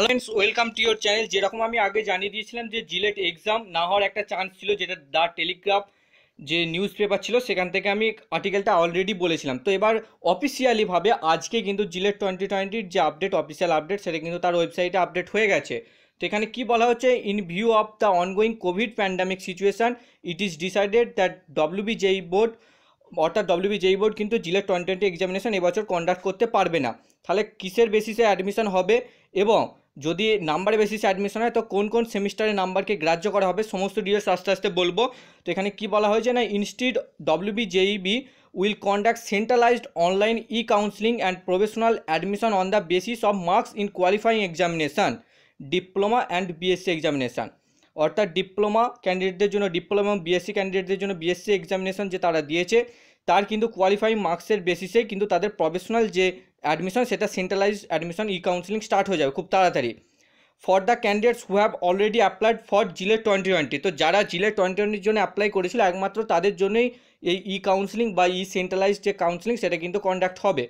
friends welcome to your channel যেরকম আমি আগে জানিয়ে দিয়েছিলাম যে জিলেট এক্সাম না হওয়ার একটা চান্স ছিল যেটা দ্য টেলিগ্রাফ যে নিউজ পেপার ছিল সেখান থেকে আমি আর্টিকেলটা অলরেডি বলেছিলাম তো এবার অফিসিয়ালিভাবে আজকে কিন্তু জিলেট টোয়েন্টি টোয়েন্টির যে আপডেট অফিসিয়াল আপডেট সেটা কিন্তু তার ওয়েবসাইটে আপডেট হয়ে গেছে তো এখানে কী বলা হচ্ছে in view of the ongoing COVID pandemic situation it is decided that JEE board অর্থাৎ জেই বোর্ড কিন্তু জিলেট টোয়েন্টি টোয়েন্টি এক্সামিনেশান এবছর কন্ডাক্ট করতে পারবে না তাহলে কিসের বেসিসে অ্যাডমিশন হবে এবং যদি নাম্বার বেসিসে অ্যাডমিশন হয় তো কোন কোন সেমিস্টারে নাম্বারকে গ্রাহ্য করা হবে সমস্ত ডিটেলস আস্তে আস্তে বলবো তো এখানে কি বলা হয়েছে না institute WB JEB will conduct centralized online e counselling and professional admission on the basis of marks in qualifying examination diploma and BSc examination অর্থাৎ ডিপ্লোমা ক্যান্ডিডেটদের জন্য ডিপ্লোমা এবং বিএসসি ক্যান্ডিডেটদের জন্য বিএসসি এক্সামিনেশান যে তারা দিয়েছে তার কিন্তু কোয়ালিফাইং মার্কসের বেসিসে কিন্তু তাদের প্রফেশনাল যে অ্যাডমিশন সেটা centralize admission e counselling start হয়ে যাবে খুব তাড়াতাড়ি for the candidates who have already applied for JELET twenty twenty তো যারা জিলে টোয়েন্টি টোয়েন্টির জন্য অ্যাপ্লাই করেছিল একমাত্র তাদের জন্যই এই ই কাউন্সিলিং বা ই সেন্ট্রালাইজ যে কাউন্সিলিং সেটা কিন্তু কন্ডাক্ট হবে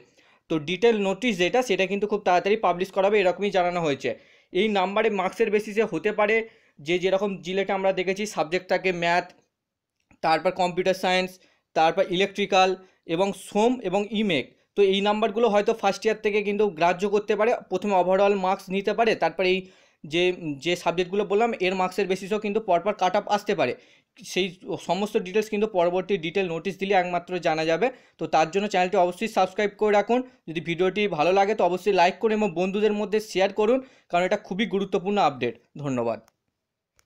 তো ডিটেল নোটিশ যেটা সেটা কিন্তু খুব তাড়াতাড়ি পাবলিশ করাবে এরকমই জানানো হয়েছে এই নাম্বারে মার্কসের বেসিসে হতে পারে যে যেরকম জিলেটা e আমরা দেখেছি সাবজেক্ট থাকে ম্যাথ তারপর কম্পিউটার সায়েন্স তারপর ইলেকট্রিক্যাল এবং সোম এবং ইমেক তো এই নাম্বারগুলো হয়তো ফার্স্ট ইয়ার থেকে কিন্তু গ্রাহ্য করতে পারে প্রথমে ওভারঅল মার্কস নিতে পারে তারপর এই যে যে সাবজেক্টগুলো বললাম এর মার্কসের বেসিসও কিন্তু পরপর কাট আপ আসতে পারে সেই সমস্ত ডিটেলস কিন্তু পরবর্তী ডিটেল নোটিশ দিলে একমাত্র জানা যাবে তো তার জন্য চ্যানেলটি অবশ্যই সাবস্ক্রাইব করে রাখুন যদি ভিডিওটি ভালো লাগে তো অবশ্যই লাইক করুন এবং বন্ধুদের মধ্যে শেয়ার করুন কারণ এটা খুবই গুরুত্বপূর্ণ আপডেট ধন্যবাদ